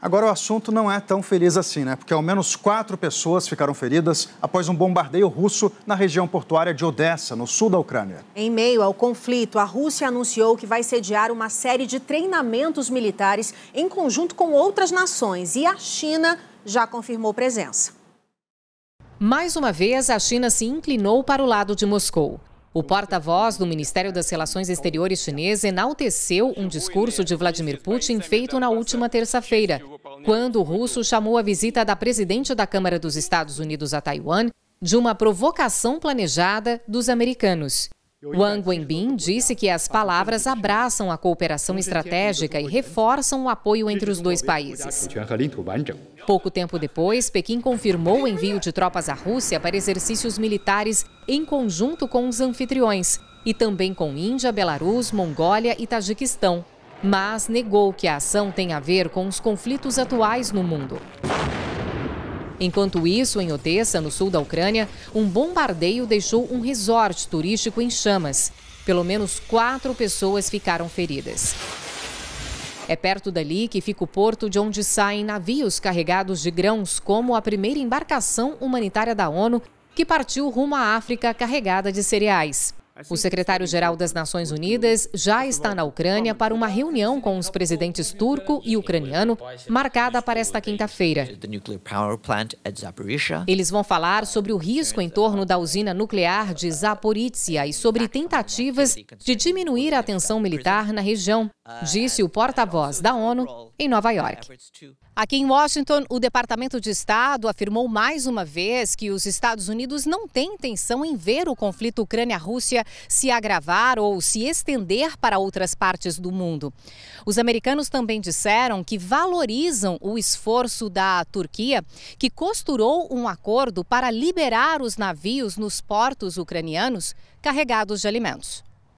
Agora, o assunto não é tão feliz assim, né? Porque ao menos quatro pessoas ficaram feridas após um bombardeio russo na região portuária de Odessa, no sul da Ucrânia. Em meio ao conflito, a Rússia anunciou que vai sediar uma série de treinamentos militares em conjunto com outras nações e a China já confirmou presença. Mais uma vez, a China se inclinou para o lado de Moscou. O porta-voz do Ministério das Relações Exteriores chinês enalteceu um discurso de Vladimir Putin feito na última terça-feira, quando o russo chamou a visita da presidente da Câmara dos Estados Unidos a Taiwan de uma provocação planejada dos americanos. Wang Wenbin disse que as palavras abraçam a cooperação estratégica e reforçam o apoio entre os dois países. Pouco tempo depois, Pequim confirmou o envio de tropas à Rússia para exercícios militares em conjunto com os anfitriões e também com Índia, Belarus, Mongólia e Tajiquistão, mas negou que a ação tenha a ver com os conflitos atuais no mundo. Enquanto isso, em Odessa, no sul da Ucrânia, um bombardeio deixou um resort turístico em chamas. Pelo menos quatro pessoas ficaram feridas. É perto dali que fica o porto de onde saem navios carregados de grãos, como a primeira embarcação humanitária da ONU que partiu rumo à África carregada de cereais. O secretário-geral das Nações Unidas já está na Ucrânia para uma reunião com os presidentes turco e ucraniano, marcada para esta quinta-feira. Eles vão falar sobre o risco em torno da usina nuclear de Zaporizhia e sobre tentativas de diminuir a tensão militar na região, disse o porta-voz da ONU em Nova York. Aqui em Washington, o Departamento de Estado afirmou mais uma vez que os Estados Unidos não têm intenção em ver o conflito Ucrânia-Rússia se agravar ou se estender para outras partes do mundo. Os americanos também disseram que valorizam o esforço da Turquia, que costurou um acordo para liberar os navios nos portos ucranianos carregados de alimentos.